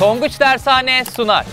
Tonguç Dershane sunar.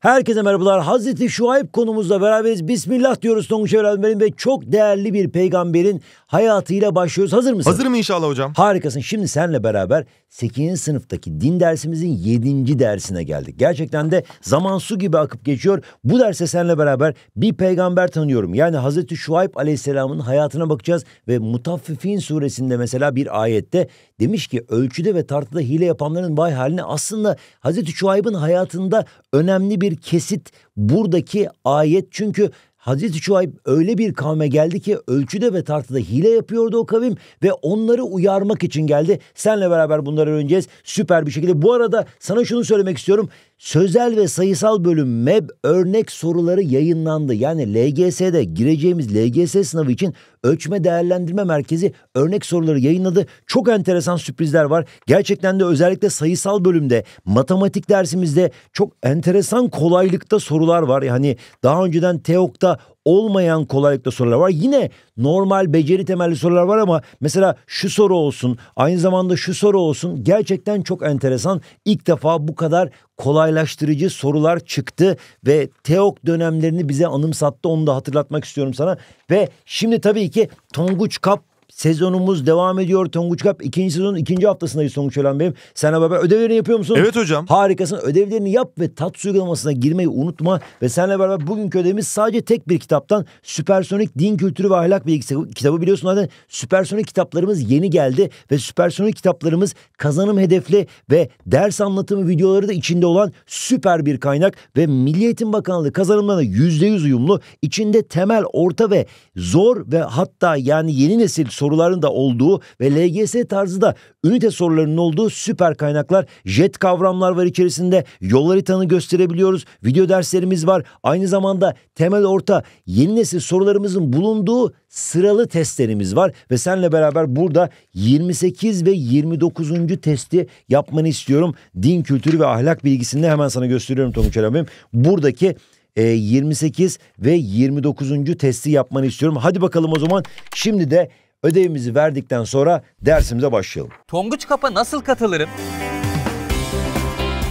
Herkese merhabalar. Hazreti Şuayb konumuzla beraberiz. Bismillah diyoruz Tonguç Evrenberin ve çok değerli bir peygamberin hayatıyla başlıyoruz. Hazır mısın? Hazırım inşallah hocam. Harikasın. Şimdi senle beraber 8. sınıftaki din dersimizin 7. dersine geldik. Gerçekten de zaman su gibi akıp geçiyor. Bu derse senle beraber bir peygamber tanıyorum. Yani Hazreti Şuayb Aleyhisselam'ın hayatına bakacağız ve Mutaffifin suresinde mesela bir ayette demiş ki ölçüde ve tartıda hile yapanların vay haline aslında Hazreti Şuayb'ın hayatında önemli bir kesit buradaki ayet. Çünkü Hazreti Şuayb öyle bir kavme geldi ki ölçüde ve tartıda hile yapıyordu o kavim ve onları uyarmak için geldi. Senle beraber bunları öğreneceğiz süper bir şekilde. Bu arada sana şunu söylemek istiyorum. Sözel ve sayısal bölüm MEB örnek soruları yayınlandı. Yani LGS'de gireceğimiz LGS sınavı için Ölçme Değerlendirme Merkezi örnek soruları yayınladı. Çok enteresan sürprizler var. Gerçekten de özellikle sayısal bölümde, matematik dersimizde çok enteresan kolaylıkta sorular var. Yani daha önceden TEOK'ta olmayan kolaylıkta sorular var. Yine normal beceri temelli sorular var ama mesela şu soru olsun aynı zamanda şu soru olsun gerçekten çok enteresan. İlk defa bu kadar kolaylaştırıcı sorular çıktı ve TEOK dönemlerini bize anımsattı onu da hatırlatmak istiyorum sana. Ve şimdi tabii ki Tonguç Kap Sezonumuz devam ediyor. Tonguç Kap ikinci sezonun ikinci haftasındayız Tonguç Ölen Bey'im. Sen beraber ödevlerini yapıyor musun? Evet hocam. Harikasın. Ödevlerini yap ve tat uygulamasına girmeyi unutma. Ve senle beraber bugünkü ödevimiz sadece tek bir kitaptan Süpersonik Din Kültürü ve Ahlak Bilgisi kitabı biliyorsun zaten. Süpersonik kitaplarımız yeni geldi ve süpersonik kitaplarımız kazanım hedefli ve ders anlatımı videoları da içinde olan süper bir kaynak ve Milli Eğitim Bakanlığı kazanımlarına yüzde yüz uyumlu. İçinde temel, orta ve zor ve hatta yani yeni nesil soruların da olduğu ve LGS tarzı da ünite sorularının olduğu süper kaynaklar. Jet kavramlar var içerisinde. Yol haritanı gösterebiliyoruz. Video derslerimiz var. Aynı zamanda temel orta yeni nesil sorularımızın bulunduğu sıralı testlerimiz var ve senle beraber burada 28 ve 29. testi yapmanı istiyorum. Din kültürü ve ahlak bilgisinde hemen sana gösteriyorum Tomuç abim. Buradaki 28 e, ve 29. testi yapmanı istiyorum. Hadi bakalım o zaman şimdi de Ödevimizi verdikten sonra dersimize başlayalım. Tonguç Kap'a nasıl katılırım?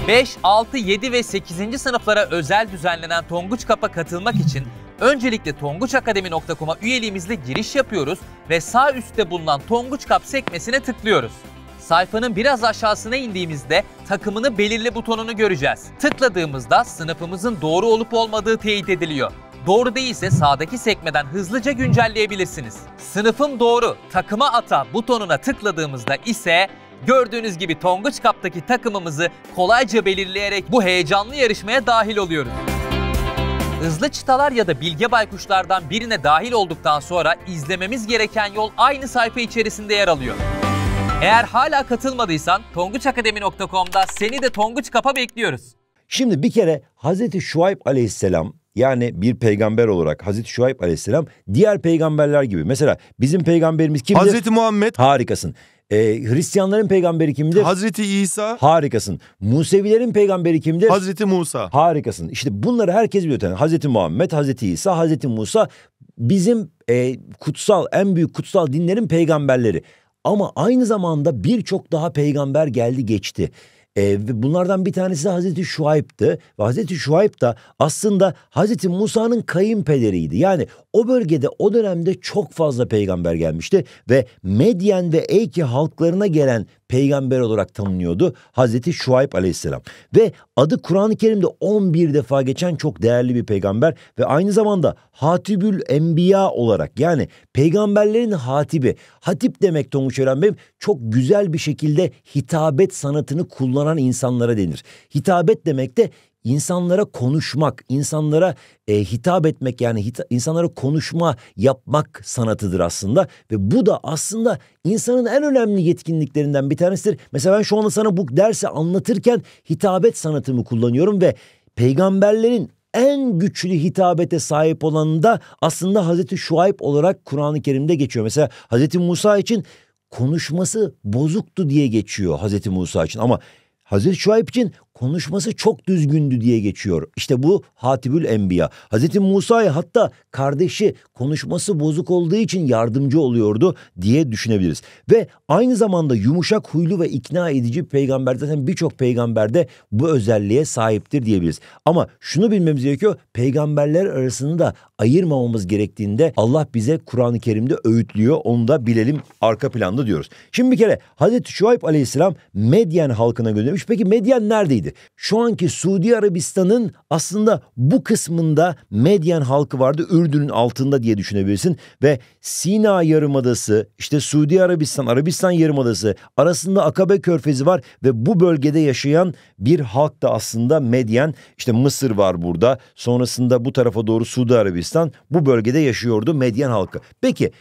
5, 6, 7 ve 8. sınıflara özel düzenlenen Tonguç Kap'a katılmak için öncelikle tonguçakademi.com'a üyeliğimizle giriş yapıyoruz ve sağ üstte bulunan Tonguç Kap sekmesine tıklıyoruz. Sayfanın biraz aşağısına indiğimizde takımını belirli butonunu göreceğiz. Tıkladığımızda sınıfımızın doğru olup olmadığı teyit ediliyor. Doğru değilse sağdaki sekmeden hızlıca güncelleyebilirsiniz. Sınıfım doğru, takıma ata butonuna tıkladığımızda ise gördüğünüz gibi Tonguç Cup'taki takımımızı kolayca belirleyerek bu heyecanlı yarışmaya dahil oluyoruz. Hızlı çıtalar ya da bilge baykuşlardan birine dahil olduktan sonra izlememiz gereken yol aynı sayfa içerisinde yer alıyor. Eğer hala katılmadıysan tonguçakademi.com'da seni de Tonguç Kap'a bekliyoruz. Şimdi bir kere Hazreti Şuayb Aleyhisselam yani bir peygamber olarak Hazreti Şuayb aleyhisselam diğer peygamberler gibi. Mesela bizim peygamberimiz kimdir? Hazreti Muhammed. Harikasın. E, Hristiyanların peygamberi kimdir? Hazreti İsa. Harikasın. Musevilerin peygamberi kimdir? Hazreti Musa. Harikasın. İşte bunları herkes biliyor. Yani Hazreti Muhammed, Hazreti İsa, Hazreti Musa bizim e, kutsal, en büyük kutsal dinlerin peygamberleri. Ama aynı zamanda birçok daha peygamber geldi geçti. E, bunlardan bir tanesi de Hazreti Şuayb'tı. Hazreti Şuayb da aslında Hazreti Musa'nın kayınpederiydi. Yani o bölgede o dönemde çok fazla peygamber gelmişti ve Medyen ve Eyki halklarına gelen peygamber olarak tanınıyordu Hazreti Şuayb aleyhisselam. Ve adı Kur'an-ı Kerim'de 11 defa geçen çok değerli bir peygamber ve aynı zamanda Hatibül Enbiya olarak yani peygamberlerin hatibi. Hatip demek Tonguç Ören Bey'im çok güzel bir şekilde hitabet sanatını kullanan insanlara denir. Hitabet demek de insanlara konuşmak, insanlara e, hitap etmek yani hita, insanlara konuşma yapmak sanatıdır aslında ve bu da aslında insanın en önemli yetkinliklerinden bir tanesidir. Mesela ben şu anda sana bu dersi anlatırken hitabet sanatımı kullanıyorum ve peygamberlerin en güçlü hitabete sahip olan da aslında Hazreti Şuayb olarak Kur'an-ı Kerim'de geçiyor. Mesela Hazreti Musa için konuşması bozuktu diye geçiyor Hazreti Musa için ama Hazreti Şuayb için konuşması çok düzgündü diye geçiyor. İşte bu Hatibül Enbiya. Hazreti Musa'yı hatta kardeşi konuşması bozuk olduğu için yardımcı oluyordu diye düşünebiliriz. Ve aynı zamanda yumuşak huylu ve ikna edici bir peygamber zaten birçok peygamberde bu özelliğe sahiptir diyebiliriz. Ama şunu bilmemiz gerekiyor. Peygamberler arasında da ayırmamamız gerektiğinde Allah bize Kur'an-ı Kerim'de öğütlüyor. Onu da bilelim arka planda diyoruz. Şimdi bir kere Hazreti Şuayb Aleyhisselam Medyen halkına göndermiş. Peki Medyen neredeydi? Şu anki Suudi Arabistan'ın aslında bu kısmında Medyen halkı vardı. Ürdün'ün altında diye düşünebilirsin ve Sina Yarımadası, işte Suudi Arabistan, Arabistan Yarımadası arasında Akabe Körfezi var ve bu bölgede yaşayan bir halk da aslında Medyen, işte Mısır var burada. Sonrasında bu tarafa doğru Suudi Arabistan bu bölgede yaşıyordu Medyen halkı. Peki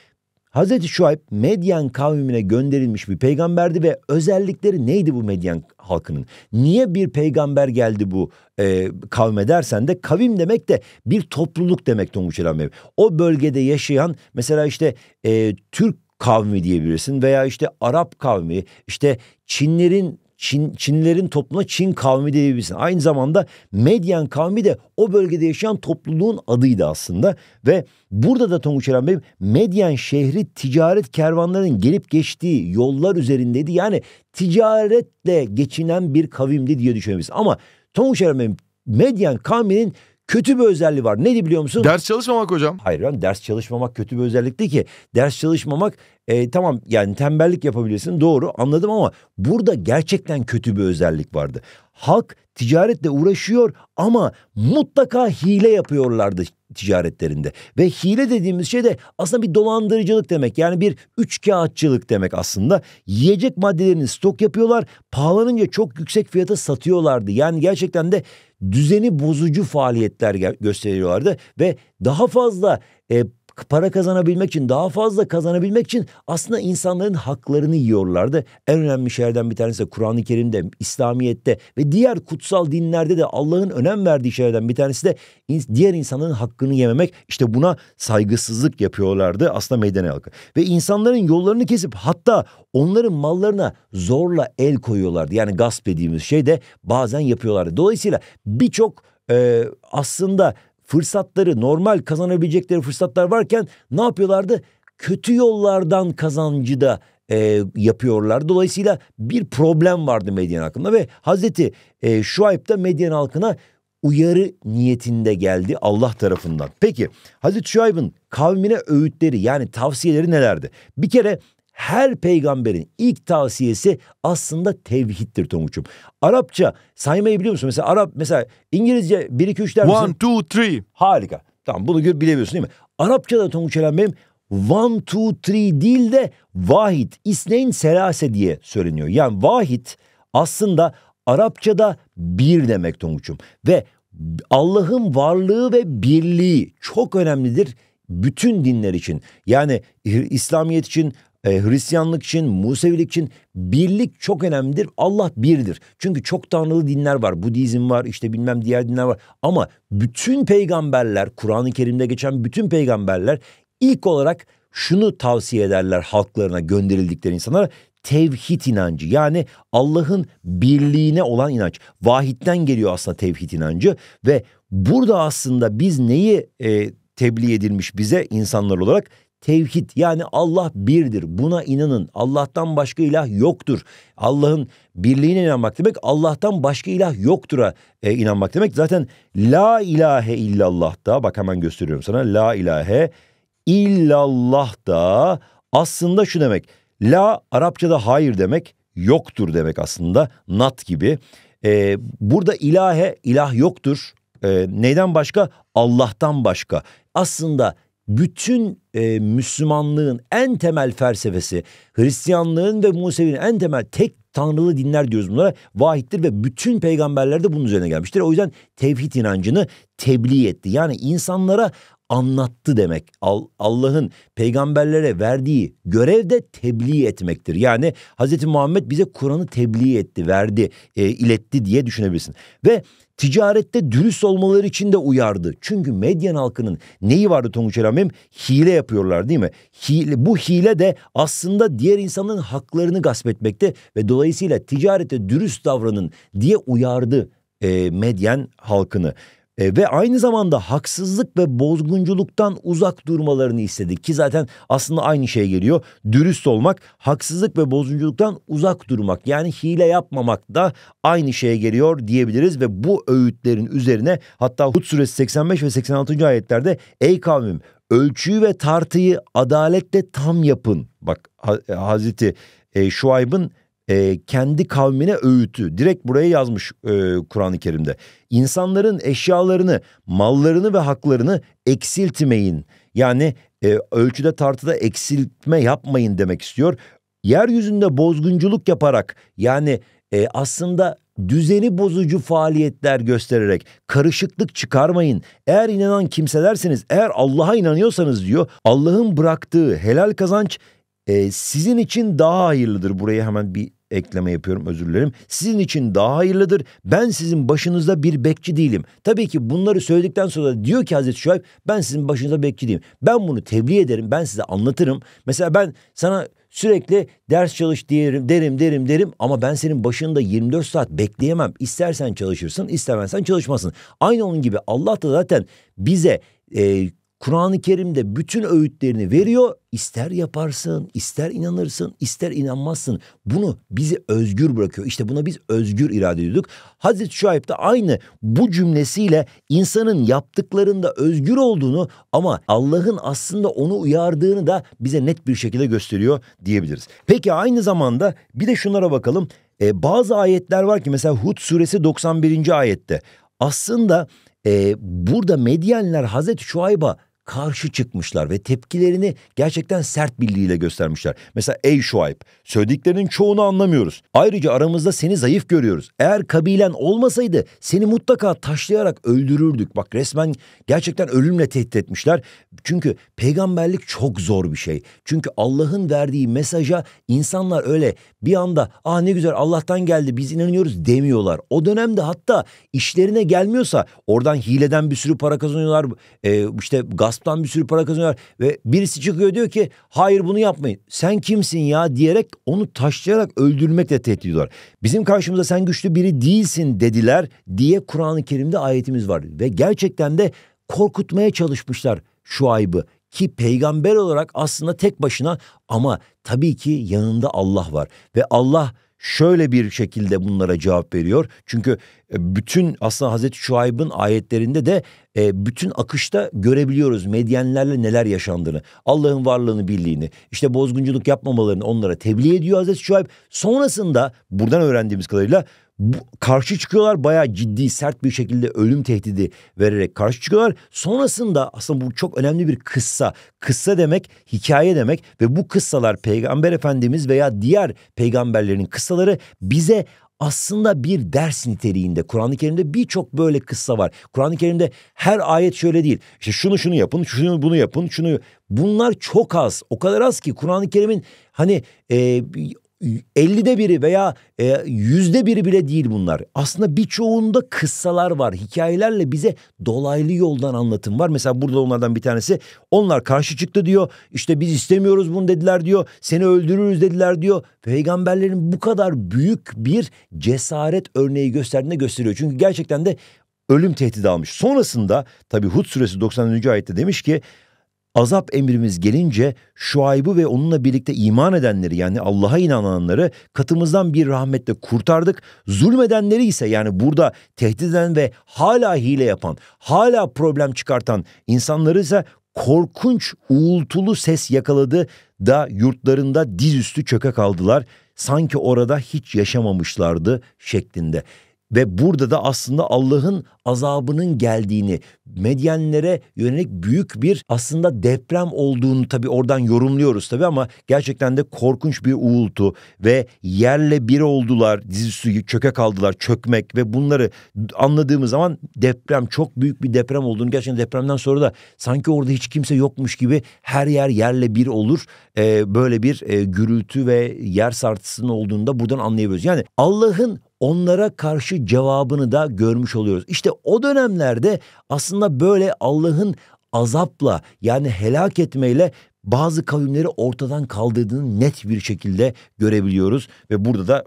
Hazreti Şuayb Medyen kavmine gönderilmiş bir peygamberdi ve özellikleri neydi bu Medyen halkının? Niye bir peygamber geldi bu e, kavme dersen de kavim demek de bir topluluk demek Tonguç Elham O bölgede yaşayan mesela işte e, Türk kavmi diyebilirsin veya işte Arap kavmi, işte Çinlerin Çin, Çinlilerin topluma Çin kavmi diyebilirsin. Aynı zamanda Medyen kavmi de o bölgede yaşayan topluluğun adıydı aslında. Ve burada da Tonguç Eren Bey Medyen şehri ticaret kervanlarının gelip geçtiği yollar üzerindeydi. Yani ticaretle geçinen bir kavimdi diye düşünebiliriz. Ama Tonguç Eren Bey Medyen kavminin kötü bir özelliği var. Neydi biliyor musun? Ders çalışmamak hocam. Hayır lan ders çalışmamak kötü bir özellik değil ki. Ders çalışmamak e, tamam yani tembellik yapabilirsin doğru anladım ama burada gerçekten kötü bir özellik vardı. Halk ticaretle uğraşıyor ama mutlaka hile yapıyorlardı ticaretlerinde. Ve hile dediğimiz şey de aslında bir dolandırıcılık demek. Yani bir üç kağıtçılık demek aslında. Yiyecek maddelerini stok yapıyorlar. Pahalanınca çok yüksek fiyata satıyorlardı. Yani gerçekten de düzeni bozucu faaliyetler gösteriyorlardı. Ve daha fazla e, para kazanabilmek için, daha fazla kazanabilmek için aslında insanların haklarını yiyorlardı. En önemli şeylerden bir tanesi de Kur'an-ı Kerim'de, İslamiyet'te ve diğer kutsal dinlerde de Allah'ın önem verdiği şeylerden bir tanesi de diğer insanların hakkını yememek. İşte buna saygısızlık yapıyorlardı aslında meydana halkı. Ve insanların yollarını kesip hatta onların mallarına zorla el koyuyorlardı. Yani gasp dediğimiz şey de bazen yapıyorlardı. Dolayısıyla birçok e, aslında fırsatları normal kazanabilecekleri fırsatlar varken ne yapıyorlardı? Kötü yollardan kazancı da e, yapıyorlar. Dolayısıyla bir problem vardı Medyen hakkında ve Hazreti e, Şuayb da Medyen halkına uyarı niyetinde geldi Allah tarafından. Peki Hazreti Şuayb'ın kavmine öğütleri yani tavsiyeleri nelerdi? Bir kere her peygamberin ilk tavsiyesi aslında tevhiddir Tonguç'um. Arapça saymayı biliyor musun? Mesela Arap mesela İngilizce 1 2 3 der misin? 1 2 3. Harika. Tamam bunu bilebiliyorsun değil mi? Arapçada Tonguç Eren benim one, two, three değil de vahid, isneyn selase diye söyleniyor. Yani vahid aslında Arapçada bir demek Tonguç'um. Ve Allah'ın varlığı ve birliği çok önemlidir bütün dinler için. Yani İslamiyet için, e, Hristiyanlık için, Musevilik için birlik çok önemlidir. Allah birdir. Çünkü çok tanrılı dinler var. Budizm var, işte bilmem diğer dinler var. Ama bütün peygamberler, Kur'an-ı Kerim'de geçen bütün peygamberler ilk olarak şunu tavsiye ederler halklarına gönderildikleri insanlara tevhid inancı yani Allah'ın birliğine olan inanç. Vahitten geliyor aslında tevhid inancı ve burada aslında biz neyi e, tebliğ edilmiş bize insanlar olarak tevhid yani Allah birdir. Buna inanın. Allah'tan başka ilah yoktur. Allah'ın birliğine inanmak demek Allah'tan başka ilah yoktur'a e, inanmak demek. Zaten la ilahe illallah da bak hemen gösteriyorum sana. La ilahe illallah da aslında şu demek. La Arapçada hayır demek, yoktur demek aslında. Nat gibi. E, burada ilahe ilah yoktur. E, neyden başka? Allah'tan başka. Aslında bütün e, Müslümanlığın en temel felsefesi, Hristiyanlığın ve Musevi'nin en temel tek tanrılı dinler diyoruz bunlara. Vahittir ve bütün peygamberler de bunun üzerine gelmiştir. O yüzden tevhid inancını tebliğ etti. Yani insanlara anlattı demek. Allah'ın peygamberlere verdiği görev de tebliğ etmektir. Yani Hazreti Muhammed bize Kur'an'ı tebliğ etti, verdi, e, iletti diye düşünebilirsin. Ve ticarette dürüst olmaları için de uyardı. Çünkü Medyen halkının neyi vardı Tonguç Elamim? Hile yapıyorlar değil mi? Hile, bu hile de aslında diğer insanların haklarını gasp etmekte ve dolayısıyla ticarette dürüst davranın diye uyardı e, Medyen halkını. E, ve aynı zamanda haksızlık ve bozgunculuktan uzak durmalarını istedik ki zaten aslında aynı şey geliyor. Dürüst olmak, haksızlık ve bozgunculuktan uzak durmak yani hile yapmamak da aynı şeye geliyor diyebiliriz ve bu öğütlerin üzerine hatta Hud suresi 85 ve 86. ayetlerde ey kavmim ölçüyü ve tartıyı adaletle tam yapın. Bak Hazreti e, Şuayb'ın e, kendi kavmine öğütü. Direkt buraya yazmış e, Kur'an-ı Kerim'de. İnsanların eşyalarını, mallarını ve haklarını eksiltmeyin. Yani e, ölçüde tartıda eksiltme yapmayın demek istiyor. Yeryüzünde bozgunculuk yaparak yani e, aslında düzeni bozucu faaliyetler göstererek karışıklık çıkarmayın. Eğer inanan kimselersiniz, eğer Allah'a inanıyorsanız diyor, Allah'ın bıraktığı helal kazanç e, sizin için daha hayırlıdır. Buraya hemen bir ekleme yapıyorum özür dilerim. Sizin için daha hayırlıdır. Ben sizin başınızda bir bekçi değilim. Tabii ki bunları söyledikten sonra diyor ki Hazreti Şuayb ben sizin başınızda bekçi değilim. Ben bunu tebliğ ederim. Ben size anlatırım. Mesela ben sana sürekli ders çalış derim derim derim derim ama ben senin başında 24 saat bekleyemem. İstersen çalışırsın, istemezsen çalışmasın. Aynı onun gibi Allah da zaten bize e, Kur'an-ı Kerim'de bütün öğütlerini veriyor. İster yaparsın, ister inanırsın, ister inanmazsın. Bunu bizi özgür bırakıyor. İşte buna biz özgür irade ediyorduk. Hazreti Şuayb da aynı bu cümlesiyle insanın yaptıklarında özgür olduğunu ama Allah'ın aslında onu uyardığını da bize net bir şekilde gösteriyor diyebiliriz. Peki aynı zamanda bir de şunlara bakalım. Ee, bazı ayetler var ki mesela Hud suresi 91. ayette. Aslında e, burada Medyenler Hazreti Şuayb'a karşı çıkmışlar ve tepkilerini gerçekten sert birliğiyle göstermişler. Mesela ey Şuayb söylediklerinin çoğunu anlamıyoruz. Ayrıca aramızda seni zayıf görüyoruz. Eğer kabilen olmasaydı seni mutlaka taşlayarak öldürürdük. Bak resmen gerçekten ölümle tehdit etmişler. Çünkü peygamberlik çok zor bir şey. Çünkü Allah'ın verdiği mesaja insanlar öyle bir anda ah ne güzel Allah'tan geldi biz inanıyoruz demiyorlar. O dönemde hatta işlerine gelmiyorsa oradan hileden bir sürü para kazanıyorlar. Ee, işte gaz gasptan bir sürü para kazanıyor ve birisi çıkıyor diyor ki hayır bunu yapmayın. Sen kimsin ya diyerek onu taşlayarak öldürmekle tehdit ediyorlar. Bizim karşımıza sen güçlü biri değilsin dediler diye Kur'an-ı Kerim'de ayetimiz var. Ve gerçekten de korkutmaya çalışmışlar şu aybı ki peygamber olarak aslında tek başına ama tabii ki yanında Allah var ve Allah şöyle bir şekilde bunlara cevap veriyor. Çünkü e, bütün aslında Hazreti Şuayb'ın ayetlerinde de e, bütün akışta görebiliyoruz medyenlerle neler yaşandığını. Allah'ın varlığını bildiğini işte bozgunculuk yapmamalarını onlara tebliğ ediyor Hazreti Şuayb. Sonrasında buradan öğrendiğimiz kadarıyla bu, karşı çıkıyorlar bayağı ciddi sert bir şekilde ölüm tehdidi vererek karşı çıkıyorlar. Sonrasında aslında bu çok önemli bir kıssa. Kıssa demek hikaye demek ve bu kıssalar peygamber efendimiz veya diğer peygamberlerin kıssaları bize aslında bir ders niteliğinde. Kur'an-ı Kerim'de birçok böyle kıssa var. Kur'an-ı Kerim'de her ayet şöyle değil. İşte şunu şunu yapın, şunu bunu yapın, şunu. Bunlar çok az. O kadar az ki Kur'an-ı Kerim'in hani e, 50'de biri veya e, yüzde biri bile değil bunlar. Aslında birçoğunda kıssalar var. Hikayelerle bize dolaylı yoldan anlatım var. Mesela burada onlardan bir tanesi onlar karşı çıktı diyor. İşte biz istemiyoruz bunu dediler diyor. Seni öldürürüz dediler diyor. Peygamberlerin bu kadar büyük bir cesaret örneği gösterdiğini gösteriyor. Çünkü gerçekten de ölüm tehdidi almış. Sonrasında tabii Hud suresi 90. ayette demiş ki azap emrimiz gelince Şuayb'ı ve onunla birlikte iman edenleri yani Allah'a inananları katımızdan bir rahmetle kurtardık. Zulmedenleri ise yani burada tehdit eden ve hala hile yapan, hala problem çıkartan insanları ise korkunç uğultulu ses yakaladı da yurtlarında dizüstü çöke kaldılar. Sanki orada hiç yaşamamışlardı şeklinde. Ve burada da aslında Allah'ın azabının geldiğini, Medyenlere yönelik büyük bir aslında deprem olduğunu tabi oradan yorumluyoruz tabi ama gerçekten de korkunç bir uğultu ve yerle bir oldular, dizüstü çöke kaldılar, çökmek ve bunları anladığımız zaman deprem çok büyük bir deprem olduğunu gerçekten depremden sonra da sanki orada hiç kimse yokmuş gibi her yer yerle bir olur. Ee, böyle bir e, gürültü ve yer sartısının olduğunu da buradan anlayabiliyoruz. Yani Allah'ın onlara karşı cevabını da görmüş oluyoruz. İşte o dönemlerde aslında böyle Allah'ın azapla yani helak etmeyle bazı kavimleri ortadan kaldırdığını net bir şekilde görebiliyoruz ve burada da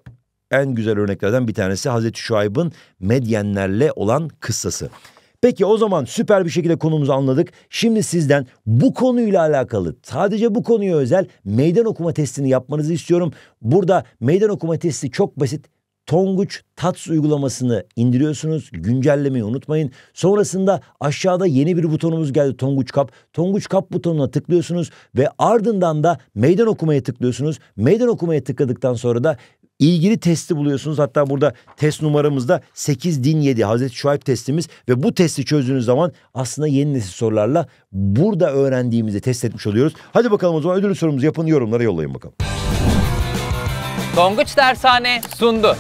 en güzel örneklerden bir tanesi Hazreti Şuayb'ın Medyenlerle olan kıssası. Peki o zaman süper bir şekilde konumuzu anladık. Şimdi sizden bu konuyla alakalı sadece bu konuya özel meydan okuma testini yapmanızı istiyorum. Burada meydan okuma testi çok basit. Tonguç Tats uygulamasını indiriyorsunuz. Güncellemeyi unutmayın. Sonrasında aşağıda yeni bir butonumuz geldi Tonguç Kap. Tonguç Kap butonuna tıklıyorsunuz ve ardından da meydan okumaya tıklıyorsunuz. Meydan okumaya tıkladıktan sonra da ilgili testi buluyorsunuz. Hatta burada test numaramızda 8 din 7 Hazreti Şuayb testimiz ve bu testi çözdüğünüz zaman aslında yeni nesil sorularla burada öğrendiğimizi test etmiş oluyoruz. Hadi bakalım o zaman ödül sorumuzu yapın yorumlara yollayın bakalım. Tonguç Dershane sundu.